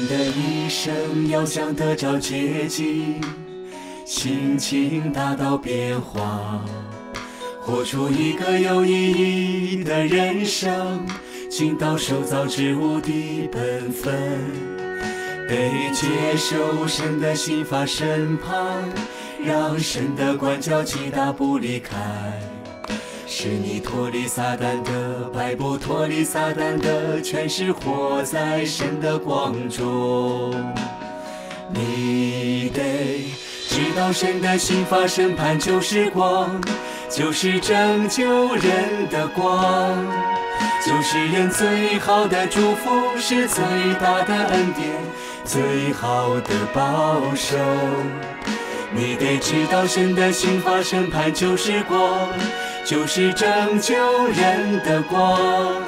人的一生要想得着捷径，心情大到变化，活出一个有意义的人生，尽到手造之物的本分，得接受神的心法审判，让神的管教极大不离开。是你脱离撒旦的摆布，脱离撒旦的，全是活在神的光中。你得知道神的心法，审判就是光，就是拯救人的光，就是人最好的祝福，是最大的恩典，最好的保守。你得知道神的心法，审判就是光。就是拯救人的光，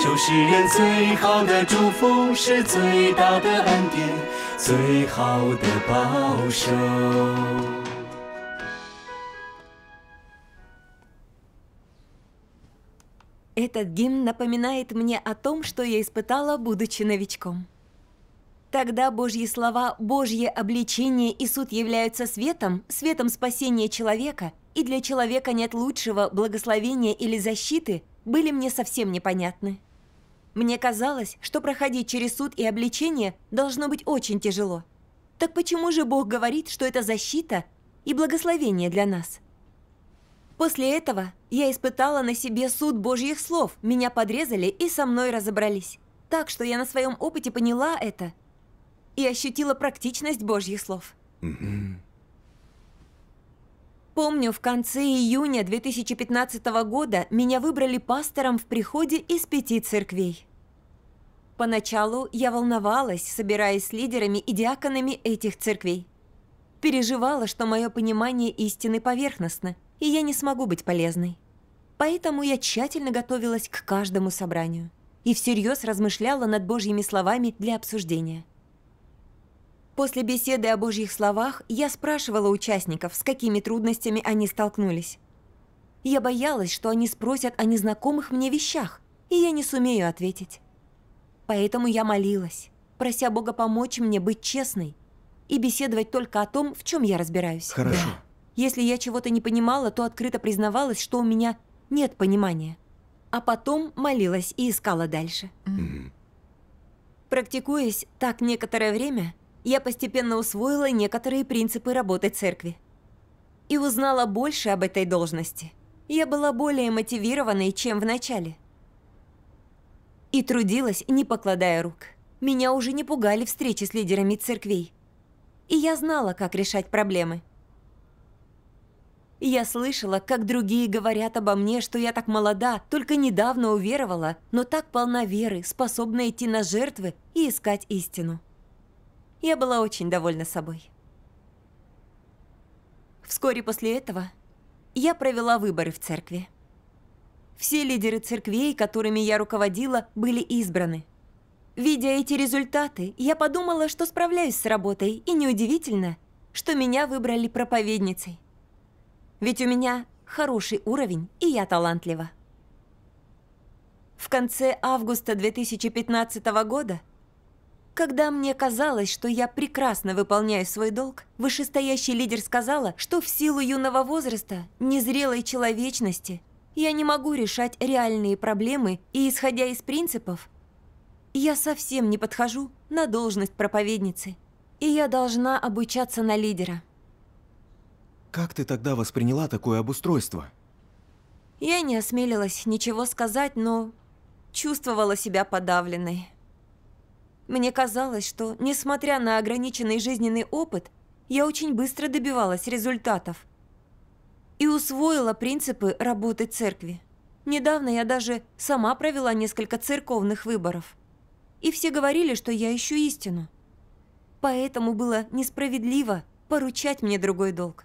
救世人最好的祝福是最大的恩典，最好的报酬。Этот гимн напоминает мне о том, что я испытала, будучи новичком. Тогда Божьи слова, Божье обличение и суд являются светом, светом спасения человека – и для человека нет лучшего благословения или защиты, были мне совсем непонятны. Мне казалось, что проходить через суд и обличение должно быть очень тяжело. Так почему же Бог говорит, что это защита и благословение для нас? После этого я испытала на себе суд Божьих слов, меня подрезали и со мной разобрались. Так что я на своем опыте поняла это и ощутила практичность Божьих слов. mm Помню, в конце июня 2015 года меня выбрали пастором в приходе из пяти церквей. Поначалу я волновалась, собираясь с лидерами и диаконами этих церквей. Переживала, что мое понимание истины поверхностно, и я не смогу быть полезной. Поэтому я тщательно готовилась к каждому собранию и всерьез размышляла над Божьими словами для обсуждения – После беседы о Божьих словах я спрашивала участников, с какими трудностями они столкнулись. Я боялась, что они спросят о незнакомых мне вещах, и я не сумею ответить. Поэтому я молилась, прося Бога помочь мне быть честной и беседовать только о том, в чем я разбираюсь. Хорошо. Если я чего-то не понимала, то открыто признавалась, что у меня нет понимания. А потом молилась и искала дальше. Mm -hmm. Практикуясь так некоторое время, я постепенно усвоила некоторые принципы работы церкви и узнала больше об этой должности. Я была более мотивированной, чем в начале. И трудилась, не покладая рук. Меня уже не пугали встречи с лидерами церквей. И я знала, как решать проблемы. Я слышала, как другие говорят обо мне, что я так молода, только недавно уверовала, но так полна веры, способна идти на жертвы и искать истину. Я была очень довольна собой. Вскоре после этого я провела выборы в церкви. Все лидеры церквей, которыми я руководила, были избраны. Видя эти результаты, я подумала, что справляюсь с работой, и неудивительно, что меня выбрали проповедницей. Ведь у меня хороший уровень, и я талантлива. В конце августа 2015 года когда мне казалось, что я прекрасно выполняю свой долг, вышестоящий лидер сказала, что в силу юного возраста, незрелой человечности, я не могу решать реальные проблемы и, исходя из принципов, я совсем не подхожу на должность проповедницы, и я должна обучаться на лидера. Как ты тогда восприняла такое обустройство? Я не осмелилась ничего сказать, но чувствовала себя подавленной. Мне казалось, что, несмотря на ограниченный жизненный опыт, я очень быстро добивалась результатов и усвоила принципы работы церкви. Недавно я даже сама провела несколько церковных выборов. И все говорили, что я ищу истину. Поэтому было несправедливо поручать мне другой долг.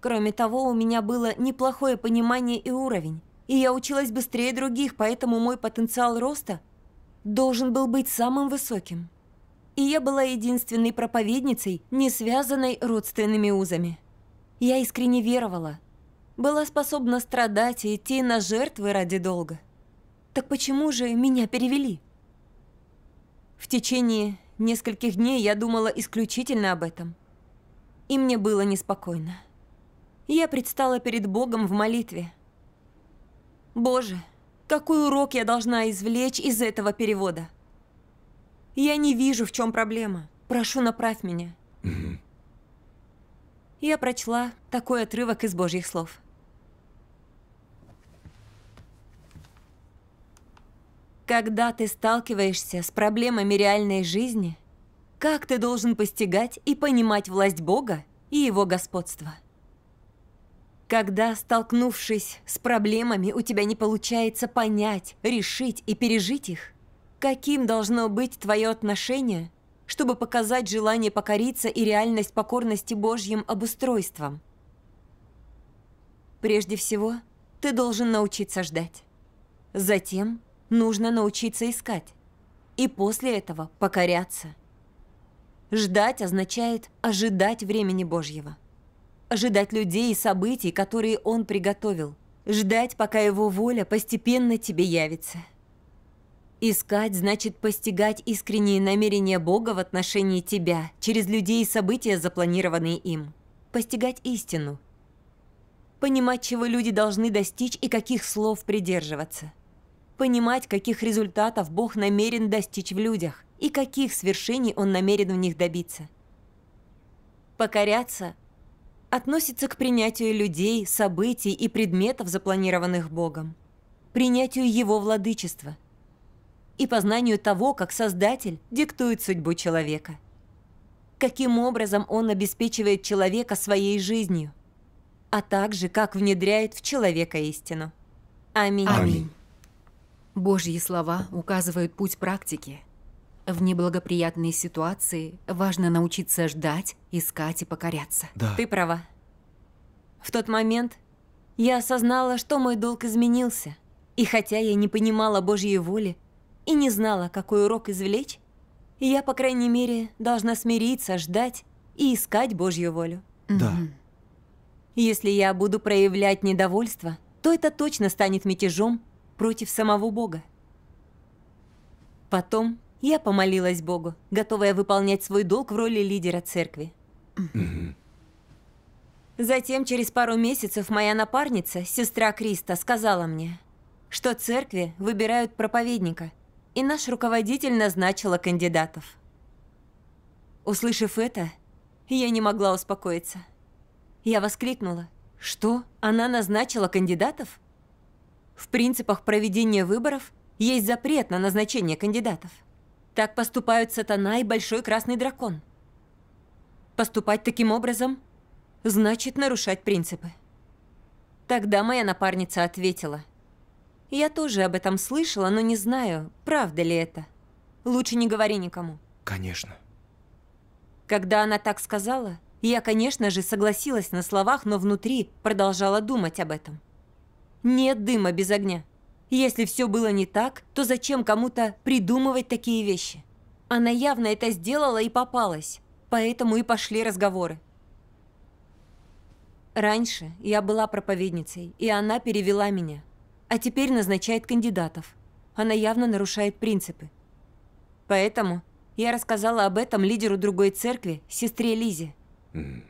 Кроме того, у меня было неплохое понимание и уровень, и я училась быстрее других, поэтому мой потенциал роста – должен был быть самым высоким. И я была единственной проповедницей, не связанной родственными узами. Я искренне веровала, была способна страдать и идти на жертвы ради долга. Так почему же меня перевели? В течение нескольких дней я думала исключительно об этом. И мне было неспокойно. Я предстала перед Богом в молитве. «Боже, какой урок я должна извлечь из этого перевода? Я не вижу, в чем проблема. Прошу, направь меня. Угу. Я прочла такой отрывок из Божьих слов. Когда ты сталкиваешься с проблемами реальной жизни, как ты должен постигать и понимать власть Бога и Его господство? Когда, столкнувшись с проблемами, у тебя не получается понять, решить и пережить их, каким должно быть твое отношение, чтобы показать желание покориться и реальность покорности Божьим обустройством? Прежде всего, ты должен научиться ждать. Затем нужно научиться искать. И после этого покоряться. Ждать означает ожидать времени Божьего ожидать людей и событий, которые он приготовил, ждать, пока его воля постепенно тебе явится. Искать значит постигать искренние намерения Бога в отношении тебя через людей и события, запланированные им. Постигать истину. Понимать, чего люди должны достичь и каких слов придерживаться. Понимать, каких результатов Бог намерен достичь в людях и каких свершений Он намерен в них добиться. Покоряться относится к принятию людей, событий и предметов, запланированных Богом, принятию Его владычества и познанию того, как Создатель диктует судьбу человека, каким образом Он обеспечивает человека своей жизнью, а также как внедряет в человека истину. Аминь. Аминь. Божьи слова указывают путь практики – в неблагоприятной ситуации важно научиться ждать, искать и покоряться. Да. Ты права. В тот момент я осознала, что мой долг изменился. И хотя я не понимала Божьей воли и не знала, какой урок извлечь, я, по крайней мере, должна смириться, ждать и искать Божью волю. Да. Если я буду проявлять недовольство, то это точно станет мятежом против самого Бога. Потом я помолилась Богу, готовая выполнять свой долг в роли лидера церкви. Затем, через пару месяцев, моя напарница, сестра Криста, сказала мне, что церкви выбирают проповедника, и наш руководитель назначила кандидатов. Услышав это, я не могла успокоиться. Я воскликнула. «Что? Она назначила кандидатов?» В принципах проведения выборов есть запрет на назначение кандидатов. Так поступают сатана и большой красный дракон. Поступать таким образом значит нарушать принципы. Тогда моя напарница ответила. Я тоже об этом слышала, но не знаю, правда ли это. Лучше не говори никому. Конечно. Когда она так сказала, я, конечно же, согласилась на словах, но внутри продолжала думать об этом. Нет дыма без огня. Если все было не так, то зачем кому-то придумывать такие вещи? Она явно это сделала и попалась, поэтому и пошли разговоры. Раньше я была проповедницей, и она перевела меня. А теперь назначает кандидатов. Она явно нарушает принципы. Поэтому я рассказала об этом лидеру другой церкви, сестре Лизе. Mm.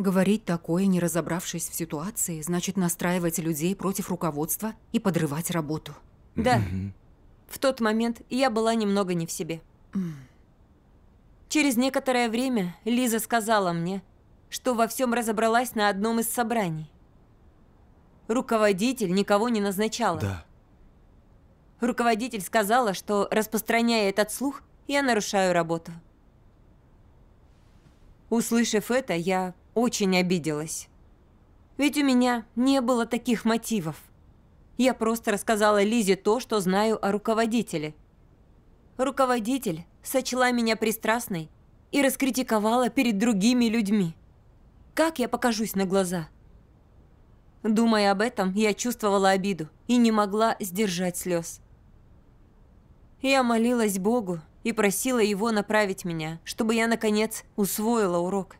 Говорить такое, не разобравшись в ситуации, значит настраивать людей против руководства и подрывать работу. Да. В тот момент я была немного не в себе. Через некоторое время Лиза сказала мне, что во всем разобралась на одном из собраний. Руководитель никого не назначала. Да. Руководитель сказала, что, распространяя этот слух, я нарушаю работу. Услышав это, я очень обиделась. Ведь у меня не было таких мотивов. Я просто рассказала Лизе то, что знаю о руководителе. Руководитель сочла меня пристрастной и раскритиковала перед другими людьми. Как я покажусь на глаза? Думая об этом, я чувствовала обиду и не могла сдержать слез. Я молилась Богу и просила его направить меня, чтобы я, наконец, усвоила урок.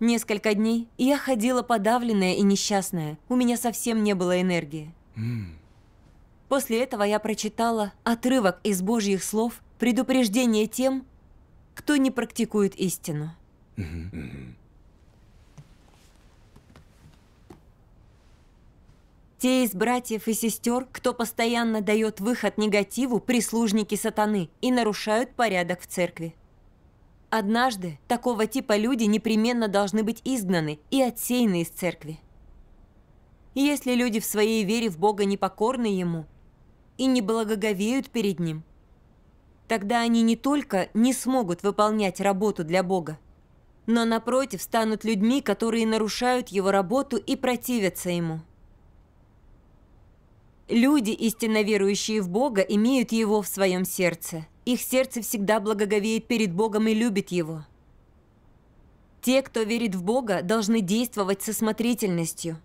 Несколько дней я ходила подавленная и несчастная. У меня совсем не было энергии. Mm. После этого я прочитала отрывок из Божьих слов «Предупреждение тем, кто не практикует истину». Mm -hmm. Те из братьев и сестер, кто постоянно дает выход негативу, прислужники сатаны и нарушают порядок в церкви. Однажды такого типа люди непременно должны быть изгнаны и отсеяны из церкви. Если люди в своей вере в Бога не покорны Ему и не благоговеют перед Ним, тогда они не только не смогут выполнять работу для Бога, но напротив станут людьми, которые нарушают Его работу и противятся Ему. Люди, истинно верующие в Бога, имеют Его в своем сердце – их сердце всегда благоговеет перед Богом и любит Его. Те, кто верит в Бога, должны действовать со смотрительностью.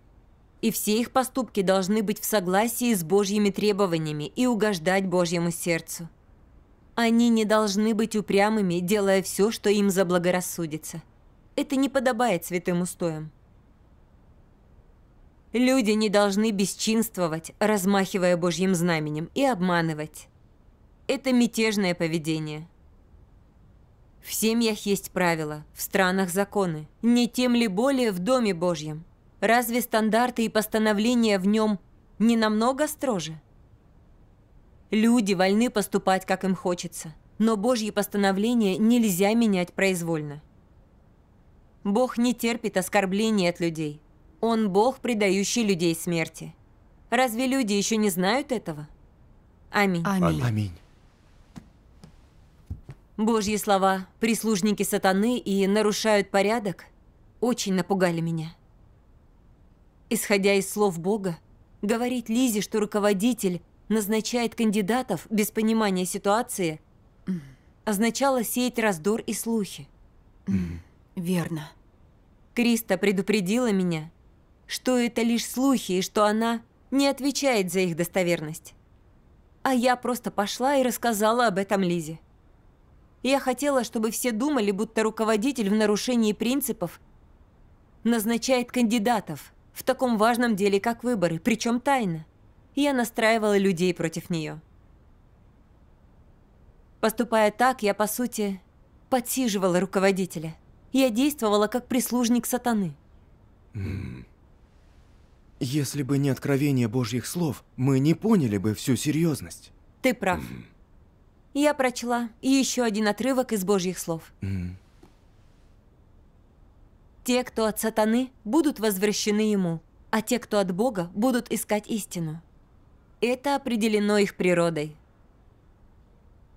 И все их поступки должны быть в согласии с Божьими требованиями и угождать Божьему сердцу. Они не должны быть упрямыми, делая все, что им заблагорассудится. Это не подобает святым устоям. Люди не должны бесчинствовать, размахивая Божьим знаменем, и обманывать. Это мятежное поведение. В семьях есть правила, в странах законы. Не тем ли более в Доме Божьем? Разве стандарты и постановления в нем не намного строже? Люди вольны поступать, как им хочется, но Божьи постановления нельзя менять произвольно. Бог не терпит оскорблений от людей. Он Бог, предающий людей смерти. Разве люди еще не знают этого? Аминь. Аминь. Аминь. Божьи слова «прислужники сатаны» и «нарушают порядок» очень напугали меня. Исходя из слов Бога, говорить Лизе, что руководитель назначает кандидатов без понимания ситуации, означало сеять раздор и слухи. Верно. Криста предупредила меня, что это лишь слухи и что она не отвечает за их достоверность. А я просто пошла и рассказала об этом Лизе. Я хотела, чтобы все думали, будто руководитель в нарушении принципов назначает кандидатов в таком важном деле, как выборы, причем тайно. Я настраивала людей против нее. Поступая так, я, по сути, подсиживала руководителя. Я действовала как прислужник сатаны. Если бы не откровение Божьих слов, мы не поняли бы всю серьезность. Ты прав. Я прочла и еще один отрывок из Божьих слов. Mm. Те, кто от сатаны, будут возвращены ему, а те, кто от Бога, будут искать истину. Это определено их природой.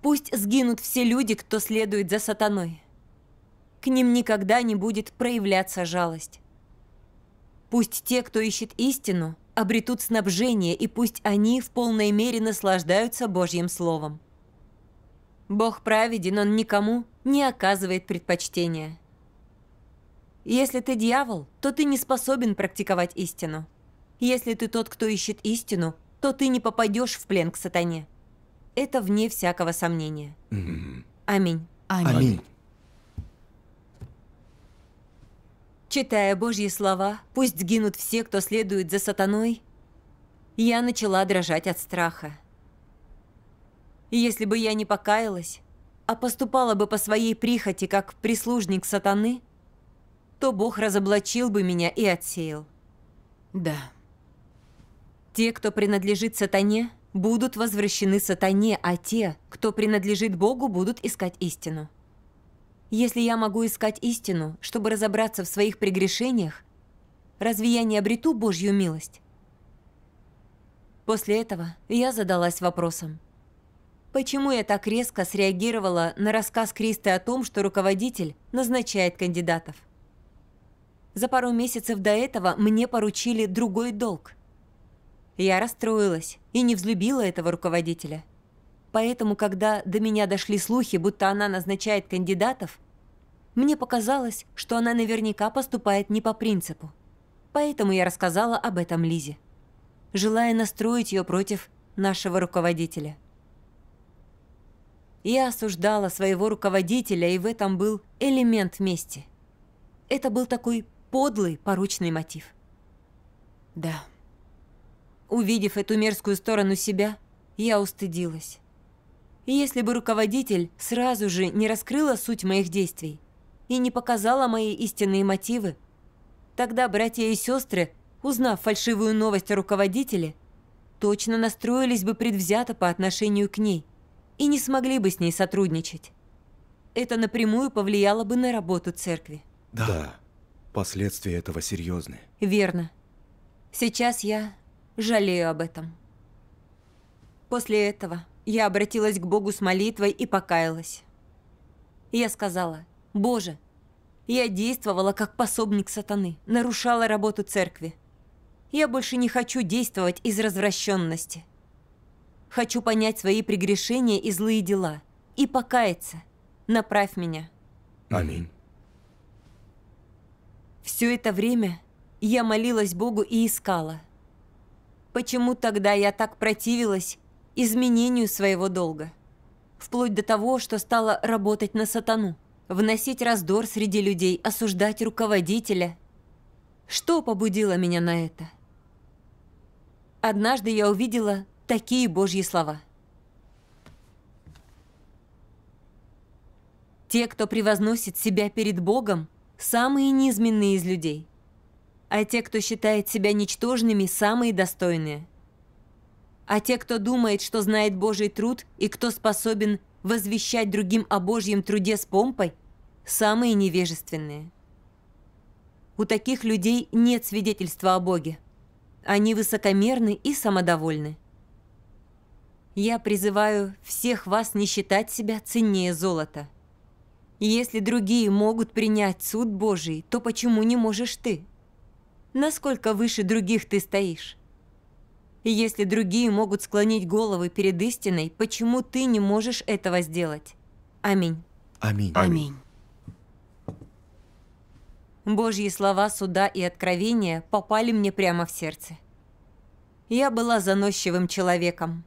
Пусть сгинут все люди, кто следует за сатаной. К ним никогда не будет проявляться жалость. Пусть те, кто ищет истину, обретут снабжение, и пусть они в полной мере наслаждаются Божьим Словом. Бог праведен, он никому не оказывает предпочтения. Если ты дьявол, то ты не способен практиковать истину. Если ты тот, кто ищет истину, то ты не попадешь в плен к сатане. Это вне всякого сомнения. Аминь. Аминь. Аминь. Читая Божьи слова, пусть гинут все, кто следует за сатаной, я начала дрожать от страха если бы я не покаялась, а поступала бы по своей прихоти, как прислужник сатаны, то Бог разоблачил бы меня и отсеял. Да. Те, кто принадлежит сатане, будут возвращены сатане, а те, кто принадлежит Богу, будут искать истину. Если я могу искать истину, чтобы разобраться в своих прегрешениях, разве я не обрету Божью милость? После этого я задалась вопросом – Почему я так резко среагировала на рассказ Кристы о том, что руководитель назначает кандидатов? За пару месяцев до этого мне поручили другой долг. Я расстроилась и не взлюбила этого руководителя. Поэтому, когда до меня дошли слухи, будто она назначает кандидатов, мне показалось, что она наверняка поступает не по принципу. Поэтому я рассказала об этом Лизе, желая настроить ее против нашего руководителя. Я осуждала своего руководителя, и в этом был элемент мести. Это был такой подлый порочный мотив. Да. Увидев эту мерзкую сторону себя, я устыдилась. если бы руководитель сразу же не раскрыла суть моих действий и не показала мои истинные мотивы, тогда братья и сестры, узнав фальшивую новость о руководителе, точно настроились бы предвзято по отношению к ней и не смогли бы с ней сотрудничать. Это напрямую повлияло бы на работу церкви. Да, да. последствия этого серьезны. Верно. Сейчас я жалею об этом. После этого я обратилась к Богу с молитвой и покаялась. Я сказала, «Боже, я действовала как пособник сатаны, нарушала работу церкви. Я больше не хочу действовать из развращенности. Хочу понять свои прегрешения и злые дела. И покаяться. Направь меня. Аминь. Все это время я молилась Богу и искала. Почему тогда я так противилась изменению своего долга? Вплоть до того, что стала работать на сатану, вносить раздор среди людей, осуждать руководителя. Что побудило меня на это? Однажды я увидела такие Божьи слова. Те, кто превозносит себя перед Богом, самые низменные из людей, а те, кто считает себя ничтожными, самые достойные. А те, кто думает, что знает Божий труд и кто способен возвещать другим о Божьем труде с помпой, самые невежественные. У таких людей нет свидетельства о Боге. Они высокомерны и самодовольны. Я призываю всех вас не считать себя ценнее золота. Если другие могут принять суд Божий, то почему не можешь ты? Насколько выше других ты стоишь? Если другие могут склонить головы перед истиной, почему ты не можешь этого сделать? Аминь. Аминь. Аминь. Божьи слова суда и откровения попали мне прямо в сердце. Я была заносчивым человеком.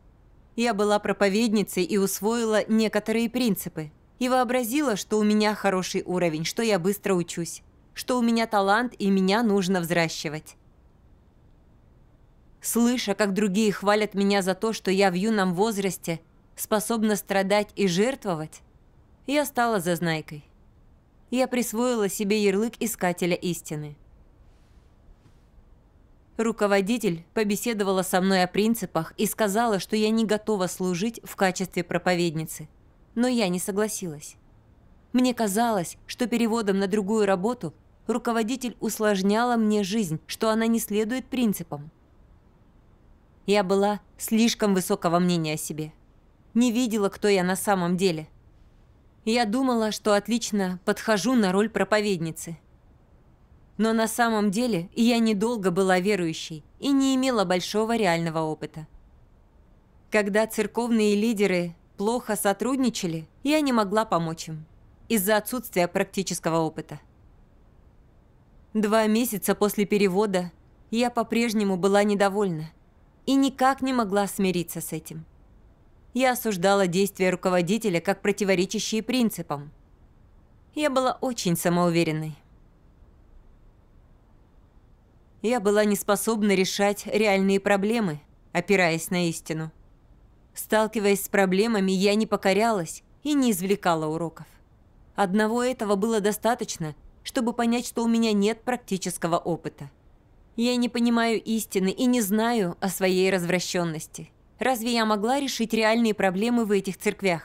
Я была проповедницей и усвоила некоторые принципы. И вообразила, что у меня хороший уровень, что я быстро учусь, что у меня талант и меня нужно взращивать. Слыша, как другие хвалят меня за то, что я в юном возрасте способна страдать и жертвовать, я стала зазнайкой. Я присвоила себе ярлык искателя истины. Руководитель побеседовала со мной о принципах и сказала, что я не готова служить в качестве проповедницы. Но я не согласилась. Мне казалось, что переводом на другую работу руководитель усложняла мне жизнь, что она не следует принципам. Я была слишком высокого мнения о себе. Не видела, кто я на самом деле. Я думала, что отлично подхожу на роль проповедницы. Но на самом деле я недолго была верующей и не имела большого реального опыта. Когда церковные лидеры плохо сотрудничали, я не могла помочь им из-за отсутствия практического опыта. Два месяца после перевода я по-прежнему была недовольна и никак не могла смириться с этим. Я осуждала действия руководителя как противоречащие принципам. Я была очень самоуверенной. Я была не способна решать реальные проблемы, опираясь на истину. Сталкиваясь с проблемами, я не покорялась и не извлекала уроков. Одного этого было достаточно, чтобы понять, что у меня нет практического опыта. Я не понимаю истины и не знаю о своей развращенности. Разве я могла решить реальные проблемы в этих церквях?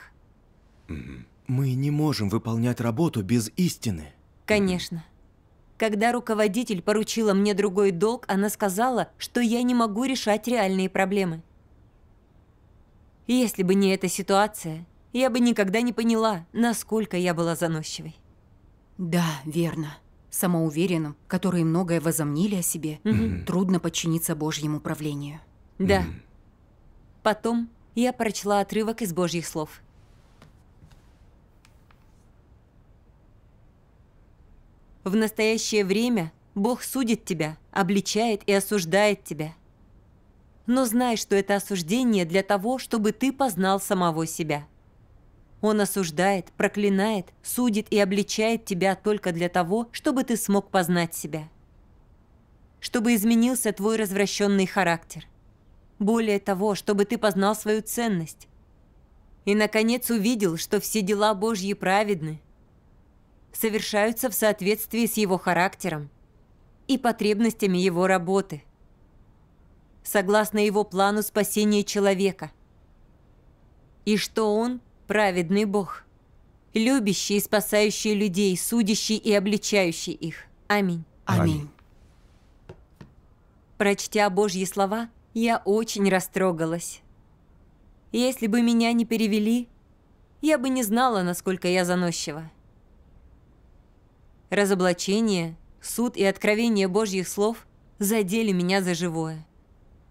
Мы не можем выполнять работу без истины. Конечно. Когда руководитель поручила мне другой долг, она сказала, что я не могу решать реальные проблемы. Если бы не эта ситуация, я бы никогда не поняла, насколько я была заносчивой. Да, верно. Самоуверенным, которые многое возомнили о себе, угу. трудно подчиниться Божьему правлению. Да. Потом я прочла отрывок из Божьих слов – В настоящее время Бог судит тебя, обличает и осуждает тебя. Но знай, что это осуждение для того, чтобы ты познал самого себя. Он осуждает, проклинает, судит и обличает тебя только для того, чтобы ты смог познать себя. Чтобы изменился твой развращенный характер. Более того, чтобы ты познал свою ценность. И, наконец, увидел, что все дела Божьи праведны, совершаются в соответствии с его характером и потребностями его работы, согласно его плану спасения человека. И что он – праведный Бог, любящий и спасающий людей, судящий и обличающий их. Аминь. Аминь. Прочтя Божьи слова, я очень растрогалась. Если бы меня не перевели, я бы не знала, насколько я заносчива. Разоблачение, суд и откровение Божьих слов задели меня за живое.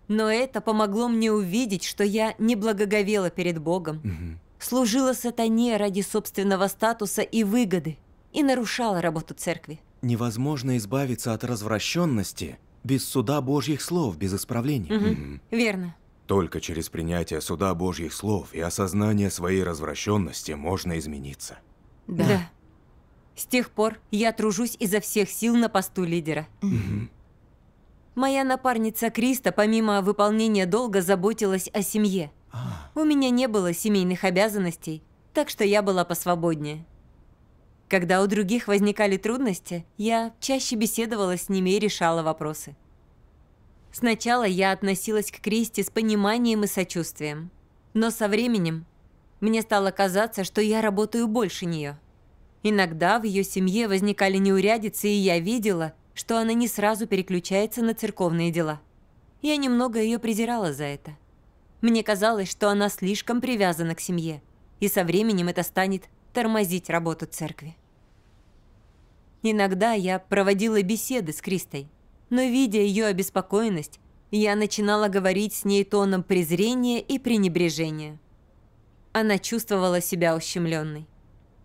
Но это помогло мне увидеть, что я не благоговела перед Богом, угу. служила сатане ради собственного статуса и выгоды и нарушала работу церкви. Невозможно избавиться от развращенности без суда Божьих слов, без исправления. Угу. Угу. Верно. Только через принятие суда Божьих слов и осознание своей развращенности можно измениться. Да. да. С тех пор я тружусь изо всех сил на посту лидера. Угу. Моя напарница Криста, помимо выполнения долга, заботилась о семье. А. У меня не было семейных обязанностей, так что я была посвободнее. Когда у других возникали трудности, я чаще беседовала с ними и решала вопросы. Сначала я относилась к Кристи с пониманием и сочувствием. Но со временем мне стало казаться, что я работаю больше нее. Иногда в ее семье возникали неурядицы, и я видела, что она не сразу переключается на церковные дела. Я немного ее презирала за это. Мне казалось, что она слишком привязана к семье, и со временем это станет тормозить работу церкви. Иногда я проводила беседы с Кристой, но, видя ее обеспокоенность, я начинала говорить с ней тоном презрения и пренебрежения. Она чувствовала себя ущемленной.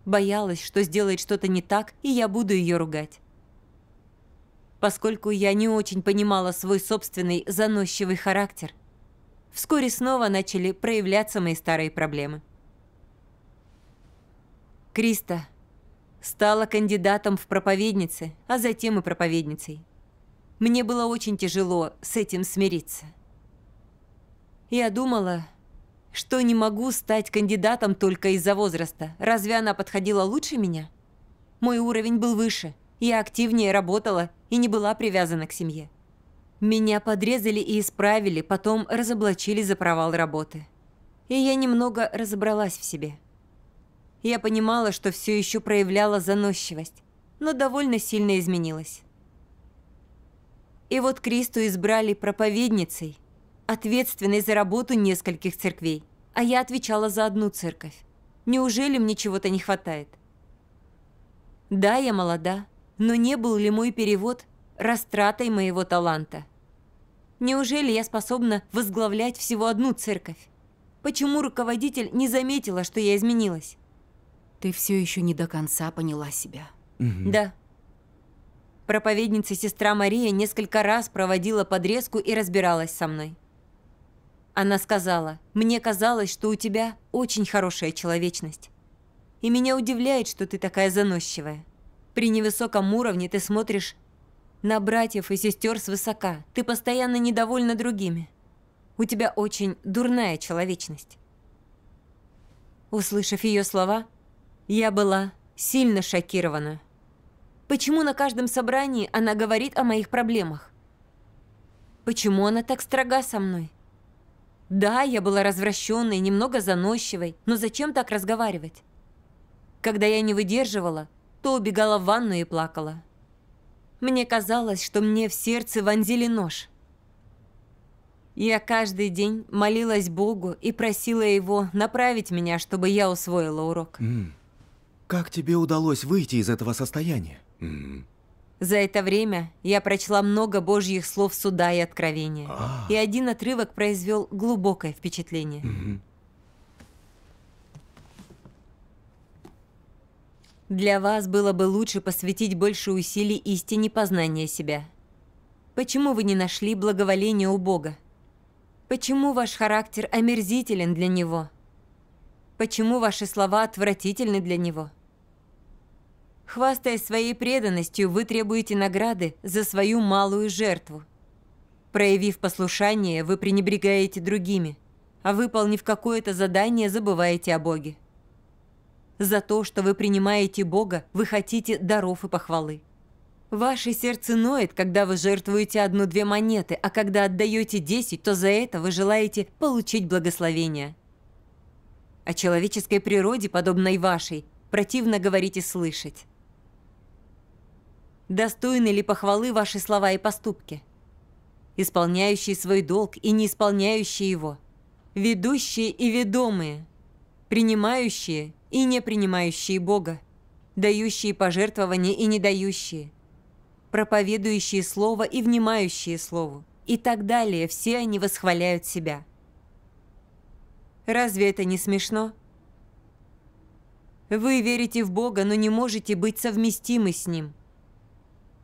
Боялась, что сделает что-то не так, и я буду ее ругать. Поскольку я не очень понимала свой собственный заносчивый характер, вскоре снова начали проявляться мои старые проблемы. Криста стала кандидатом в проповедницы, а затем и проповедницей. Мне было очень тяжело с этим смириться. Я думала, что не могу стать кандидатом только из-за возраста. Разве она подходила лучше меня? Мой уровень был выше. Я активнее работала и не была привязана к семье. Меня подрезали и исправили, потом разоблачили за провал работы. И я немного разобралась в себе. Я понимала, что все еще проявляла заносчивость, но довольно сильно изменилась. И вот Кристу избрали проповедницей, ответственной за работу нескольких церквей, а я отвечала за одну церковь. Неужели мне чего-то не хватает? Да, я молода, но не был ли мой перевод растратой моего таланта? Неужели я способна возглавлять всего одну церковь? Почему руководитель не заметила, что я изменилась? Ты все еще не до конца поняла себя. Угу. Да. Проповедница сестра Мария несколько раз проводила подрезку и разбиралась со мной. Она сказала, «Мне казалось, что у тебя очень хорошая человечность. И меня удивляет, что ты такая заносчивая. При невысоком уровне ты смотришь на братьев и сестер свысока. Ты постоянно недовольна другими. У тебя очень дурная человечность». Услышав ее слова, я была сильно шокирована. Почему на каждом собрании она говорит о моих проблемах? Почему она так строга со мной? Да, я была развращенной, немного заносчивой, но зачем так разговаривать? Когда я не выдерживала, то убегала в ванну и плакала. Мне казалось, что мне в сердце вонзили нож. Я каждый день молилась Богу и просила Его направить меня, чтобы я усвоила урок. Как тебе удалось выйти из этого состояния? За это время я прочла много божьих слов суда и откровения. А -а -а. И один отрывок произвел глубокое впечатление. Угу. Для вас было бы лучше посвятить больше усилий истине познания себя. Почему вы не нашли благоволения у Бога? Почему ваш характер омерзителен для Него? Почему ваши слова отвратительны для Него? Хвастаясь своей преданностью, вы требуете награды за свою малую жертву. Проявив послушание, вы пренебрегаете другими, а выполнив какое-то задание, забываете о Боге. За то, что вы принимаете Бога, вы хотите даров и похвалы. Ваше сердце ноет, когда вы жертвуете одну-две монеты, а когда отдаете десять, то за это вы желаете получить благословение. О человеческой природе, подобной вашей, противно говорить и слышать. Достойны ли похвалы ваши слова и поступки? Исполняющие свой долг и не исполняющие его. Ведущие и ведомые. Принимающие и не принимающие Бога. Дающие пожертвования и не дающие. Проповедующие слово и внимающие слову. И так далее. Все они восхваляют себя. Разве это не смешно? Вы верите в Бога, но не можете быть совместимы с Ним –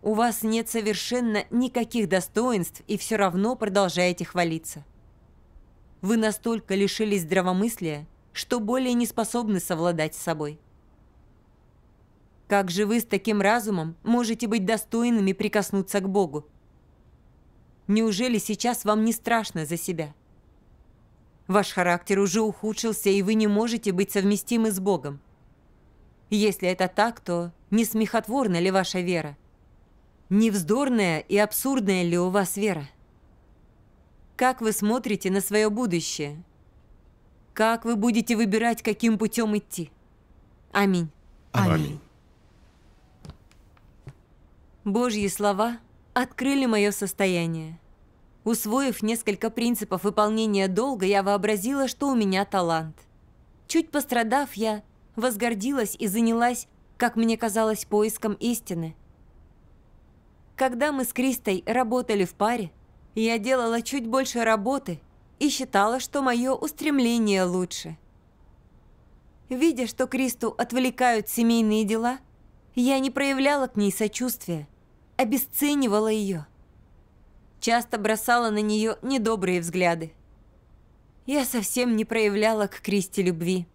у вас нет совершенно никаких достоинств и все равно продолжаете хвалиться. Вы настолько лишились здравомыслия, что более не способны совладать с собой. Как же вы с таким разумом можете быть достойными прикоснуться к Богу? Неужели сейчас вам не страшно за себя? Ваш характер уже ухудшился, и вы не можете быть совместимы с Богом. Если это так, то не смехотворна ли ваша вера? Не вздорная и абсурдная ли у вас вера? Как вы смотрите на свое будущее? Как вы будете выбирать, каким путем идти? Аминь. Аминь. Аминь. Божьи слова открыли мое состояние. Усвоив несколько принципов выполнения долга, я вообразила, что у меня талант. Чуть пострадав, я возгордилась и занялась, как мне казалось, поиском истины. Когда мы с Кристой работали в паре, я делала чуть больше работы и считала, что мое устремление лучше. Видя, что Кристу отвлекают семейные дела, я не проявляла к ней сочувствия, обесценивала ее. Часто бросала на нее недобрые взгляды. Я совсем не проявляла к Кристе любви,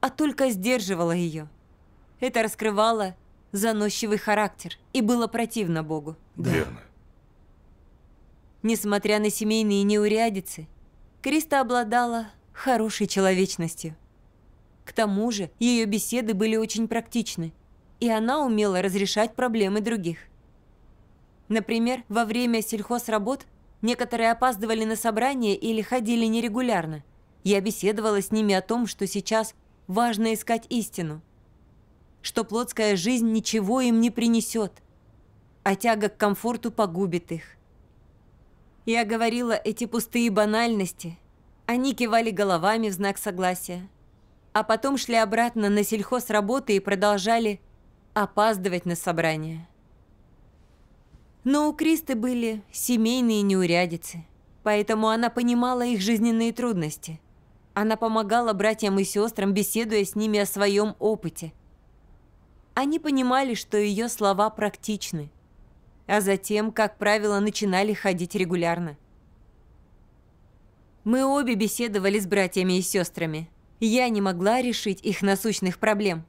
а только сдерживала ее. Это раскрывало заносчивый характер, и было противно Богу. Да. Верно. Несмотря на семейные неурядицы, Криста обладала хорошей человечностью. К тому же ее беседы были очень практичны, и она умела разрешать проблемы других. Например, во время сельхозработ некоторые опаздывали на собрания или ходили нерегулярно. Я беседовала с ними о том, что сейчас важно искать истину, что плотская жизнь ничего им не принесет, а тяга к комфорту погубит их. Я говорила эти пустые банальности, они кивали головами в знак согласия, а потом шли обратно на сельхоз работы и продолжали опаздывать на собрание. Но у Кристы были семейные неурядицы, поэтому она понимала их жизненные трудности. Она помогала братьям и сестрам, беседуя с ними о своем опыте – они понимали, что ее слова практичны, а затем, как правило, начинали ходить регулярно. Мы обе беседовали с братьями и сестрами. Я не могла решить их насущных проблем,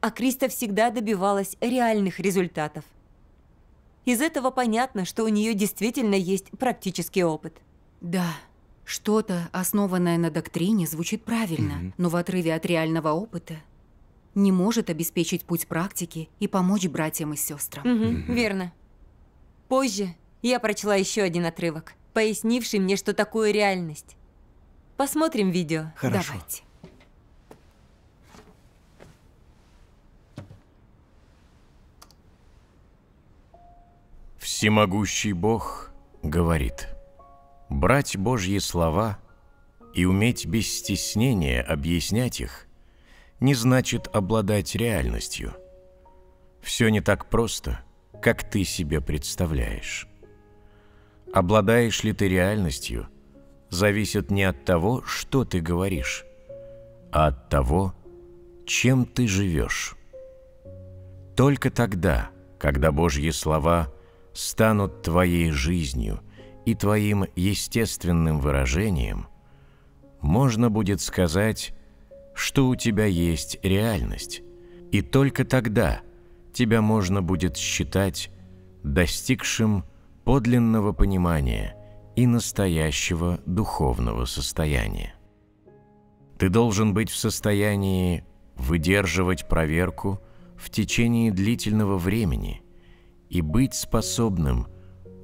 а Криста всегда добивалась реальных результатов. Из этого понятно, что у нее действительно есть практический опыт. Да, что-то, основанное на доктрине, звучит правильно, mm -hmm. но в отрыве от реального опыта не может обеспечить путь практики и помочь братьям и сестрам. Угу, Верно. Позже я прочла еще один отрывок, пояснивший мне, что такое реальность. Посмотрим видео. Хорошо. Давайте. Всемогущий Бог говорит, брать Божьи слова и уметь без стеснения объяснять их – не значит обладать реальностью. Все не так просто, как ты себе представляешь. Обладаешь ли ты реальностью, зависит не от того, что ты говоришь, а от того, чем ты живешь. Только тогда, когда Божьи слова станут твоей жизнью и твоим естественным выражением, можно будет сказать, что у тебя есть реальность, и только тогда тебя можно будет считать достигшим подлинного понимания и настоящего духовного состояния. Ты должен быть в состоянии выдерживать проверку в течение длительного времени и быть способным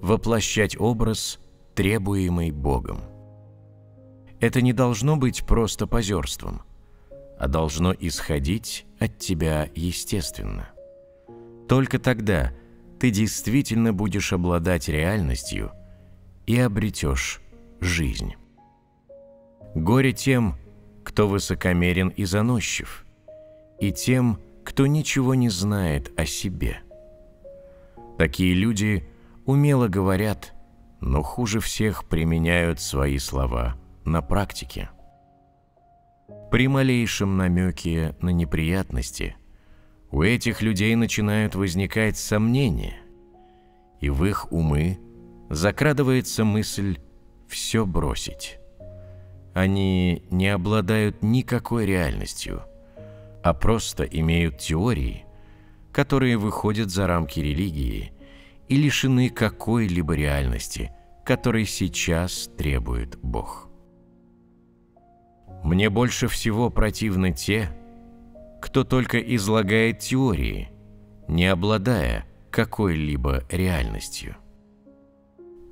воплощать образ, требуемый Богом. Это не должно быть просто позерством – а должно исходить от тебя естественно. Только тогда ты действительно будешь обладать реальностью и обретешь жизнь. Горе тем, кто высокомерен и заносчив, и тем, кто ничего не знает о себе. Такие люди умело говорят, но хуже всех применяют свои слова на практике – при малейшем намеке на неприятности у этих людей начинают возникать сомнения, и в их умы закрадывается мысль «все бросить». Они не обладают никакой реальностью, а просто имеют теории, которые выходят за рамки религии и лишены какой-либо реальности, которой сейчас требует Бог. Мне больше всего противны те, кто только излагает теории, не обладая какой-либо реальностью.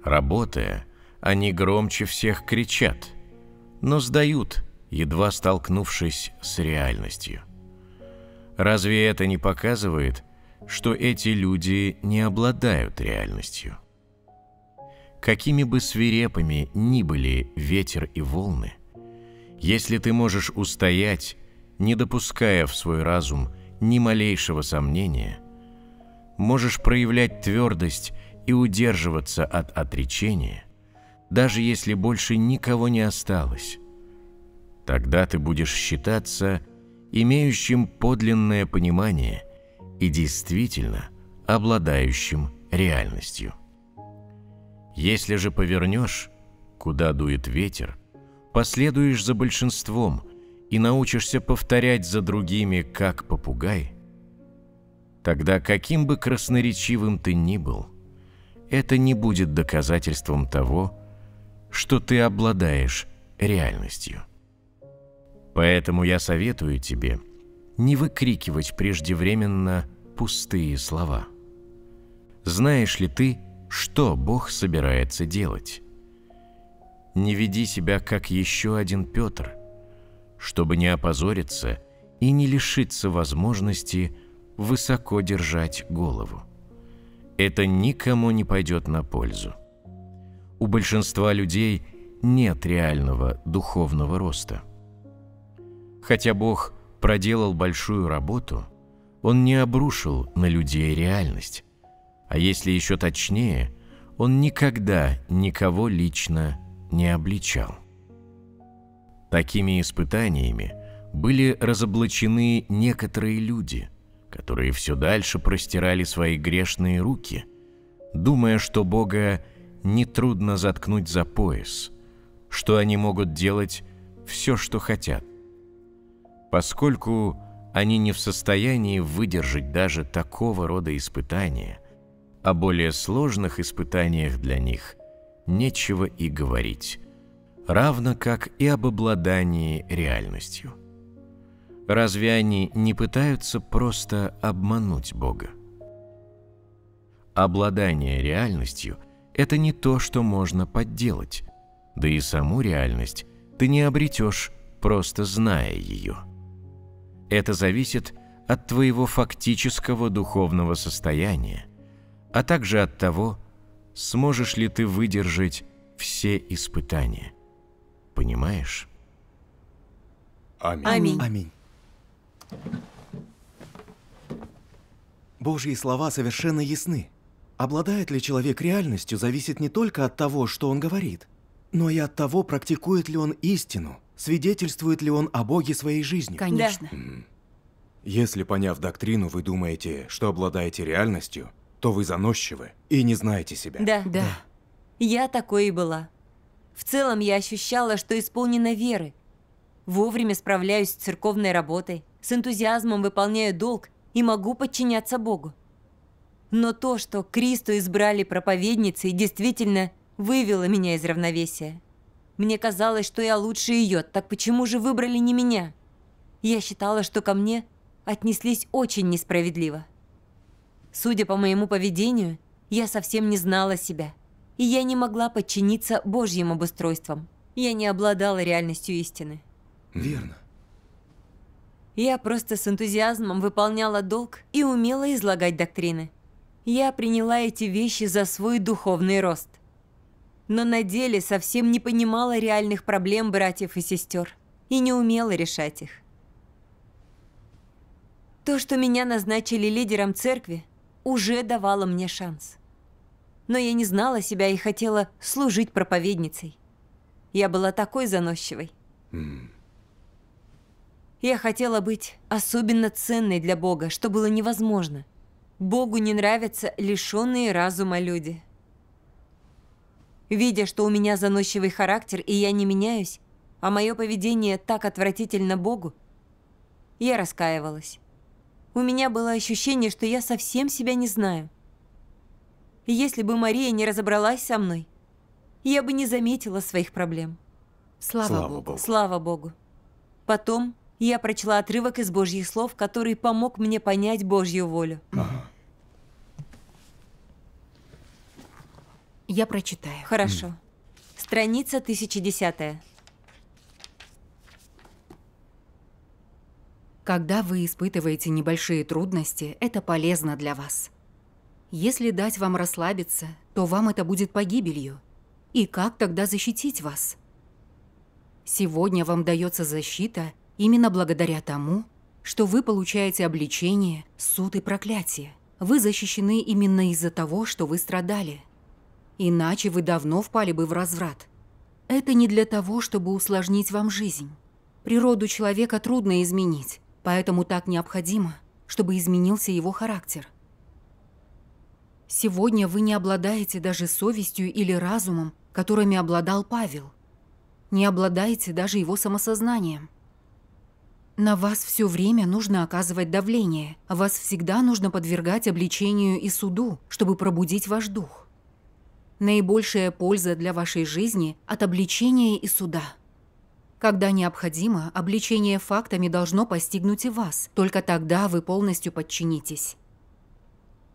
Работая, они громче всех кричат, но сдают, едва столкнувшись с реальностью. Разве это не показывает, что эти люди не обладают реальностью? Какими бы свирепыми ни были ветер и волны – если ты можешь устоять, не допуская в свой разум ни малейшего сомнения, можешь проявлять твердость и удерживаться от отречения, даже если больше никого не осталось, тогда ты будешь считаться имеющим подлинное понимание и действительно обладающим реальностью. Если же повернешь, куда дует ветер, последуешь за большинством и научишься повторять за другими, как попугай, тогда каким бы красноречивым ты ни был, это не будет доказательством того, что ты обладаешь реальностью. Поэтому я советую тебе не выкрикивать преждевременно пустые слова. Знаешь ли ты, что Бог собирается делать? не веди себя, как еще один Петр, чтобы не опозориться и не лишиться возможности высоко держать голову. Это никому не пойдет на пользу. У большинства людей нет реального духовного роста. Хотя Бог проделал большую работу, Он не обрушил на людей реальность, а если еще точнее, Он никогда никого лично не обличал. Такими испытаниями были разоблачены некоторые люди, которые все дальше простирали свои грешные руки, думая, что Бога нетрудно заткнуть за пояс, что они могут делать все, что хотят, поскольку они не в состоянии выдержать даже такого рода испытания, о а более сложных испытаниях для них – нечего и говорить, равно как и об обладании реальностью. Разве они не пытаются просто обмануть Бога? Обладание реальностью – это не то, что можно подделать, да и саму реальность ты не обретешь, просто зная ее. Это зависит от твоего фактического духовного состояния, а также от того, сможешь ли ты выдержать все испытания. Понимаешь? Аминь. Аминь. Аминь. Божьи слова совершенно ясны. Обладает ли человек реальностью, зависит не только от того, что он говорит, но и от того, практикует ли он истину, свидетельствует ли он о Боге своей жизнью. Конечно. Если, поняв доктрину, вы думаете, что обладаете реальностью – что вы заносчивы и не знаете себя. Да. да. Я такой и была. В целом я ощущала, что исполнена веры. Вовремя справляюсь с церковной работой, с энтузиазмом выполняю долг и могу подчиняться Богу. Но то, что Кристу избрали проповедницей, действительно вывело меня из равновесия. Мне казалось, что я лучше ее, так почему же выбрали не меня? Я считала, что ко мне отнеслись очень несправедливо. Судя по моему поведению, я совсем не знала себя. И я не могла подчиниться Божьим обустройствам. Я не обладала реальностью истины. Верно. Я просто с энтузиазмом выполняла долг и умела излагать доктрины. Я приняла эти вещи за свой духовный рост. Но на деле совсем не понимала реальных проблем братьев и сестер и не умела решать их. То, что меня назначили лидером церкви, уже давала мне шанс. Но я не знала себя и хотела служить проповедницей. Я была такой заносчивой. Mm. Я хотела быть особенно ценной для Бога, что было невозможно. Богу не нравятся лишенные разума люди. Видя, что у меня заносчивый характер, и я не меняюсь, а мое поведение так отвратительно Богу, я раскаивалась. У меня было ощущение, что я совсем себя не знаю. Если бы Мария не разобралась со мной, я бы не заметила своих проблем. Слава, Слава Богу. Богу. Слава Богу. Потом я прочла отрывок из Божьих слов, который помог мне понять Божью волю. Ага. Я прочитаю. Хорошо. Страница 1010. Когда вы испытываете небольшие трудности, это полезно для вас. Если дать вам расслабиться, то вам это будет погибелью. И как тогда защитить вас? Сегодня вам дается защита именно благодаря тому, что вы получаете обличение, суд и проклятие. Вы защищены именно из-за того, что вы страдали. Иначе вы давно впали бы в разврат. Это не для того, чтобы усложнить вам жизнь. Природу человека трудно изменить, Поэтому так необходимо, чтобы изменился его характер. Сегодня вы не обладаете даже совестью или разумом, которыми обладал Павел. Не обладаете даже его самосознанием. На вас все время нужно оказывать давление, а вас всегда нужно подвергать обличению и суду, чтобы пробудить ваш дух. Наибольшая польза для вашей жизни от обличения и суда – когда необходимо, обличение фактами должно постигнуть и вас. Только тогда вы полностью подчинитесь.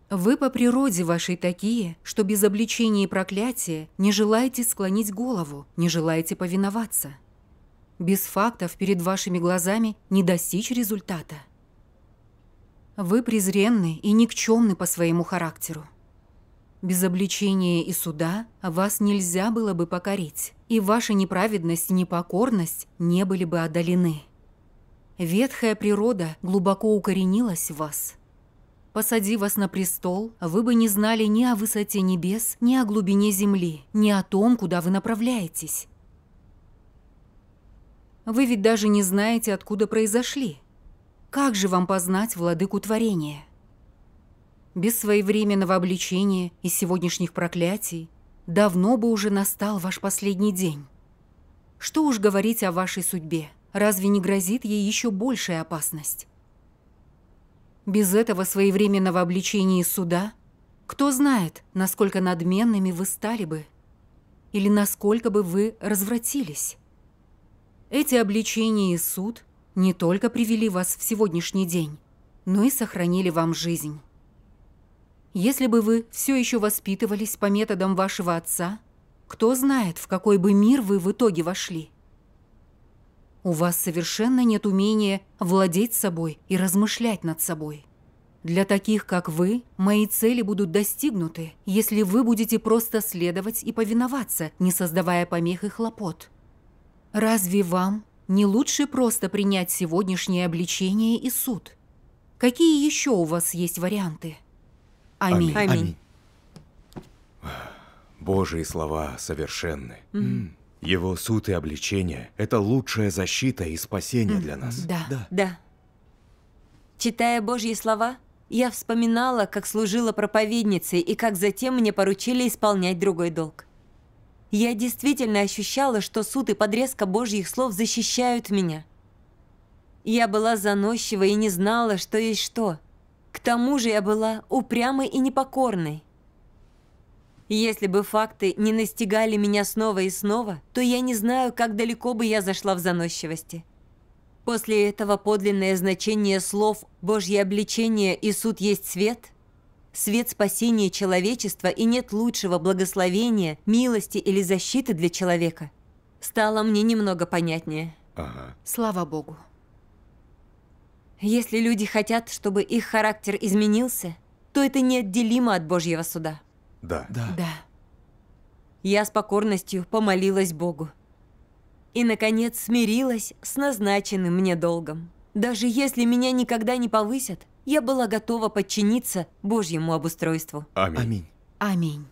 Вы по природе вашей такие, что без обличения и проклятия не желаете склонить голову, не желаете повиноваться. Без фактов перед вашими глазами не достичь результата. Вы презренны и никчемны по своему характеру. Без обличения и суда вас нельзя было бы покорить, и ваша неправедность и непокорность не были бы одолены. Ветхая природа глубоко укоренилась в вас. Посади вас на престол, вы бы не знали ни о высоте небес, ни о глубине земли, ни о том, куда вы направляетесь. Вы ведь даже не знаете, откуда произошли. Как же вам познать владыку творения?» без своевременного обличения и сегодняшних проклятий, давно бы уже настал ваш последний день. Что уж говорить о вашей судьбе, разве не грозит ей еще большая опасность? Без этого своевременного обличения и суда кто знает, насколько надменными вы стали бы или насколько бы вы развратились. Эти обличения и суд не только привели вас в сегодняшний день, но и сохранили вам жизнь. Если бы вы все еще воспитывались по методам вашего отца, кто знает, в какой бы мир вы в итоге вошли. У вас совершенно нет умения владеть собой и размышлять над собой. Для таких, как вы, мои цели будут достигнуты, если вы будете просто следовать и повиноваться, не создавая помех и хлопот. Разве вам не лучше просто принять сегодняшнее обличение и суд? Какие еще у вас есть варианты? Аминь. Аминь. Аминь. Божьи слова совершенны. Mm. Его суд и обличение – это лучшая защита и спасение mm. для нас. Да, да, да. Читая Божьи слова, я вспоминала, как служила проповедницей и как затем мне поручили исполнять другой долг. Я действительно ощущала, что суд и подрезка Божьих слов защищают меня. Я была заносчива и не знала, что есть что – к тому же я была упрямой и непокорной. Если бы факты не настигали меня снова и снова, то я не знаю, как далеко бы я зашла в заносчивости. После этого подлинное значение слов «Божье обличение» и «Суд есть свет» свет спасения человечества и нет лучшего благословения, милости или защиты для человека. Стало мне немного понятнее. Ага. Слава Богу. Если люди хотят, чтобы их характер изменился, то это неотделимо от Божьего суда. Да. Да. да. Я с покорностью помолилась Богу. И, наконец, смирилась с назначенным мне долгом. Даже если меня никогда не повысят, я была готова подчиниться Божьему обустройству. Аминь. Аминь. Аминь.